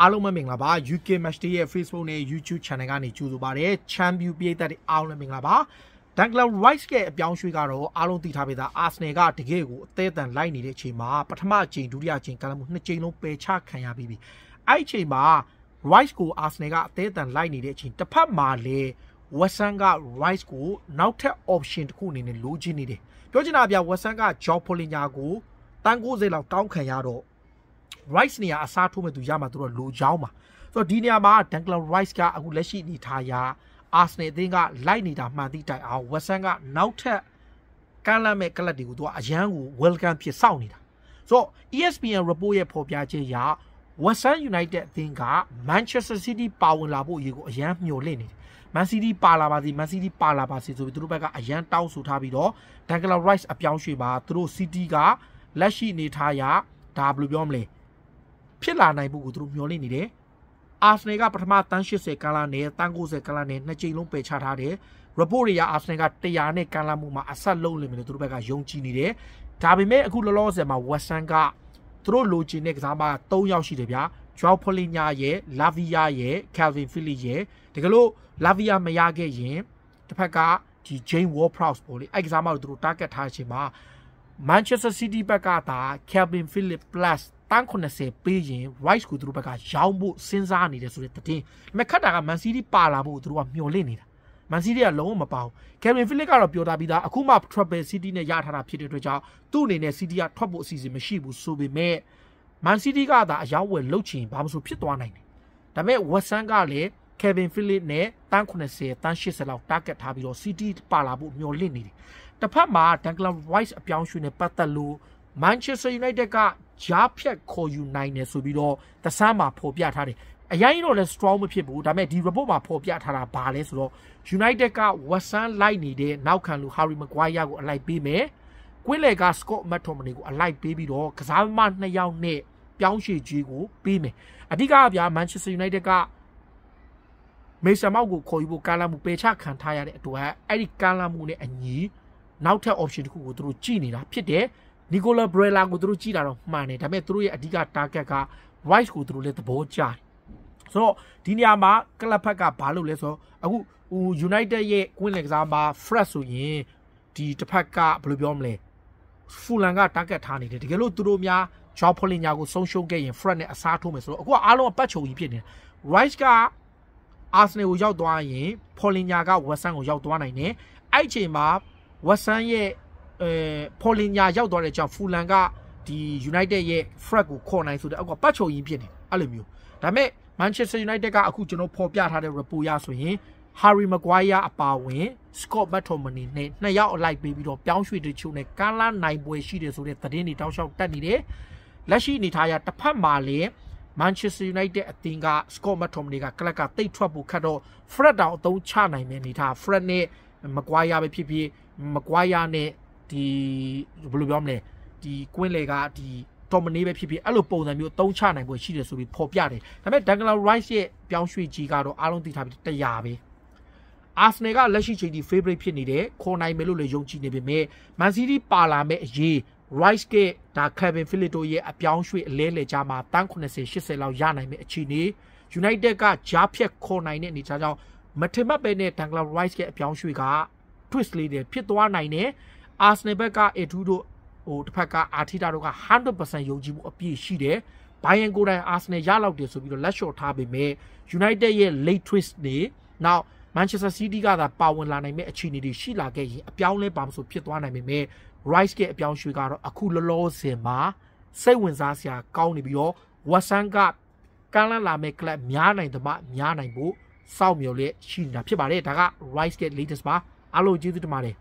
အားလုံးပဲမင်္ဂလာပါ UK Match Day ရဲ့ Facebook နဲ့ YouTube Channel ကနေကြိုဆိုပါရစေ။ Champion ပြည်သက်တွေအားလုံးလည်းမင်္ဂလာပါ။ Declan Rice ရဲ့အပြောင်းရွှေ့ကတော့အားလုံးသိထားပေးသား Arsenal ကတကယ်ကိုအသေးအတန်လိုက်နေတဲ့အချိန်မှာပထမအချိန်ဒုတိယအချိန်ကာလမှုနှစ်ချိန်လုံးပယ်ချခံရပြီးပြီ။အဲ့ဒီအချိန်မှာ Rice ကို Arsenal ကအသေးအတန်လိုက်နေတဲ့အချိန်တစ်ဖက်မှာလည်း Watson က Rice ကိုနောက်ထပ် option တစ်ခုအနေနဲ့လိုချင်နေတယ်။ပြောချင်တာအပြ Watson က Joe Polinia ကိုတန်း90လောက်တောင်းခံရတော့ Rice နေရာအစားထိုးမဲ့သူရမှာသူတို့လိုချောင်းမှာဆိုတော့ဒီနေရာမှာ Declan Rice ကအခုလက်ရှိနေထားရာ Arsenal အသင်းကလိုက်နေတာမှန်သည့်တိုင်အောင် West Ham ကနောက်ထပ်ကမ်းလှမ်းမဲ့ကလပ်တွေကိုသူကအရန်ကို welcome ဖြစ်စောင့်နေတာဆိုတော့ ESPN report ရဲ့ဖော်ပြချက်အရ West Ham United အသင်းက Manchester City ပါဝင်လာဖို့အရေးကိုအရန်မျှော်လင့်နေတယ် Man City ပါလာပါစေ Man City ပါလာပါစေဆိုပြီးသူတို့ဘက်ကအရန်တောင်းဆိုထားပြီးတော့ Declan Rice အပြောင်းရွှေ့ပါသူတို့ City ကလက်ရှိနေထားရာဒါဘယ်လိုပြောမလဲဖြစ်လာနိုင်ဖို့ကိုသူတို့မျှော်လင့်နေတယ်အာဆနယ်ကပထမတန်း80ကန်လာနဲ့တန်း90ကန်လာနဲ့နှစ်ကြိမ်လုံးပယ်ချထားတယ် report တွေကအာဆနယ်က100နဲ့ကန်လာမှုမှာအဆက်လုံးလိမ့်မယ်လို့သူတို့ဘက်ကယုံကြည်နေတယ်ဒါပေမဲ့အခုလောလောဆယ်မှာ West Ham ကသူတို့လိုချင်တဲ့ကစားမ3ယောက်ရှိတယ်ဗျာ Joao Polinia ရဲ့ Lavia ရဲ့ Calvin Phillips ရဲ့တကယ်လို့ Lavia မရခဲ့ရင်တစ်ဖက်ကဒီ Jane Ward-Prowse ပေါ့လေအဲ့ကစားမကိုသူတို့ target ထားခြင်းမှာ Manchester City ဘက်ကသာ Calvin Phillips plus တန်း80ပေးရင် rights ကိုသူတို့ဘက်ကရောင်းဖို့စဉ်းစားနေတယ်ဆိုတဲ့သတင်းဒါပေမဲ့ခက်တာက Man City ပါလာဖို့သူတို့ကမျှော်လင့်နေတာ Man City ကလုံးဝမပါဘူး Kevin Phillips ကတော့ပြောတာပြီးသားအခုမှ Trouble City နဲ့ရထားတာဖြစ်တဲ့အတွက်ကြောင့်သူ့အနေနဲ့ City ကထွက်ဖို့အစီအစဉ်မရှိဘူးဆိုပေမဲ့ Man City ကသာအယောက်ဝယ်လုတ်ချင်ဘာမှမဆိုဖြစ်သွားနိုင်တယ်ဒါပေမဲ့ Watson ကလည်း Kevin Phillips နဲ့တန်း80တန်း80လောက် target ထားပြီးတော့ City ပါလာဖို့မျှော်လင့်နေတယ်တစ်ဖက်မှာ Declan Rice အပြောင်းရွှေ့နဲ့ပတ်သက်လို့ Manchester United ကကြားဖြတ်ခေါ်ယူနိုင်တယ်ဆိုပြီးတော့သစမ်းမှာဖော်ပြထားတယ်အရင်တော့လည်း strong မဖြစ်ဘူးဒါပေမဲ့ဒီ report မှာဖော်ပြထားတာဘာလဲဆိုတော့ United က Watson လိုက်နေတဲ့နောက်ခံလူ Harry Maguire ကိုအလိုက်ပေးမယ်ကွင်းလေက Scott McTominay ကိုအလိုက်ပေးပြီးတော့ကစားသမားနှစ်ယောက်နဲ့ပြောင်းရွှေ့ကြီးကိုပေးမယ်အဓိကဗျာ Manchester United ကမေဆာမောက်ကိုခေါ်ယူဖို့ကာလာမှုပယ်ချခံထားရတဲ့အတွက်အဲ့ဒီကာလာမှုနဲ့အညီနောက်ထပ် option တစ်ခုကိုသူတို့ကြည့်နေတာဖြစ်တယ်။နီကိုလာဘရဲလာကိုသူတို့ကြည့်တာတော့မှန်တယ်ဒါပေမဲ့သူတို့ရဲ့အဓိက target က Rice ကိုသူတို့လည်းသဘောကျတယ်ဆိုတော့ဒီနေရာမှာကလပ်ဖက်ကဘာလုပ်လဲဆိုတော့အခုဟို United ရဲ့ Queen လက်ကစားမှာ Fresh ဆိုရင်ဒီတစ်ဖက်ကဘယ်လိုပြောမလဲဖူလန်က target ထားနေတယ်တကယ်လို့သူတို့များ Joao Polinia ကိုဆုံးရှုံးခဲ့ရင် Fresh နဲ့အစားထိုးမယ်ဆိုတော့အခုကအားလုံးကပတ်ချုံကြီးဖြစ်နေတယ် Rice က Arsenal ကိုရောက်သွားရင် Polinia က West Ham ကိုရောက်သွားနိုင်တယ်အဲ့ချိန်မှာ West Ham ရဲ့အဲပေါ်လင်ညာရောက်သွားတဲ့ကြောင့်ဖူလန်ကဒီ United ရဲ့ Fred ကိုခေါ်နိုင်ဆိုတဲ့အကွာပတ်ချုံရင်းဖြစ်နေအဲ့လိုမျိုးဒါပေမဲ့ Manchester United ကအခုကျွန်တော်ဖော်ပြထားတဲ့ report ရဆိုရင် Harry Maguire အပါဝင် Scott McTominay နဲ့နှစ်ယောက်အလိုက်ပေးပြီးတော့ပြောင်းရွှေ့တချို့နဲ့ကာလာနိုင်ပွဲရှိတယ်ဆိုတဲ့သတင်းတွေတောက်လျှောက်တက်နေတယ်လက်ရှိအနေထားရတစ်ဖက်မှာလည်း Manchester United အသင်းက Scott McTominay ကကလပ်ကတိတ်ထွက်ဖို့ခတ်တော့ Fred တောင်အသုံးချနိုင်မယ့်အနေထား Fred နဲ့ Maguire ပဲဖြစ်ဖြစ် Maguire နဲ့ဒီဘယ်လိုပြောမလဲဒီကွင်းလေကဒီတော်မနေပဲဖြစ်ဖြစ်အဲ့လိုပုံစံမျိုးသုံးချနိုင်ဖို့ရှိတယ်ဆိုပြီးဖော်ပြတယ်ဒါပေမဲ့ Dangla Rice ရဲ့ပြောင်းရွှေ့ကြီးကတော့အားလုံးသိထားပြီး100ပဲအာဆနယ်ကလက်ရှိချိန်ဒီ favorite ဖြစ်နေတယ်ခေါ်နိုင်မယ်လို့လည်းယုံကြည်နေပေမဲ့ Man City ပါလာမဲ့အရေး Rice ကဒါ Kevin Phillips တို့ရဲ့အပြောင်းရွှေ့အလဲလှယ်ကြမှာတန်း80 80လောက်ရနိုင်မယ့်အခြေအနေ United ကကြားဖြတ်ခေါ်နိုင်တဲ့အနေအထားကြောင့်မထင်မှတ်ပဲနဲ့ Dangla Rice ရဲ့အပြောင်းရွှေ့က twist လေးတွေဖြစ်သွားနိုင်တယ်အာဆနယ်ဘက်ကအေထူးတို့ဟိုတစ်ဖက်ကအာထီတာတို့က100%ယုံကြည်မှုအပြည့်ရှိတယ်ဘိုင်ယန်ကိုတိုင်အာဆနယ်ရလောက်တယ်ဆိုပြီးတော့လက်လျှော့ထားပေမဲ့ United ရဲ့ late twist နေနောက် Manchester City ကသာပါဝင်လာနိုင်မဲ့အခြေအနေတွေရှိလာခဲ့ရင်အပြောင်းလဲပါမဆိုဖြစ်သွားနိုင်ပေမဲ့ Rice ရဲ့အပြောင်းရွှေ့ကတော့အခုလောလောဆယ်မှာစိတ်ဝင်စားစရာကောင်းနေပြီးတော့ Watson ကကမ်းလှမ်းလာမဲ့ club များနိုင်သမှများနိုင်ဖို့စောင့်မျှော်လျက်ရှိနေတာဖြစ်ပါတယ်ဒါက Rice ရဲ့ latest ပါအားလုံးကျေးဇူးတင်ပါတယ်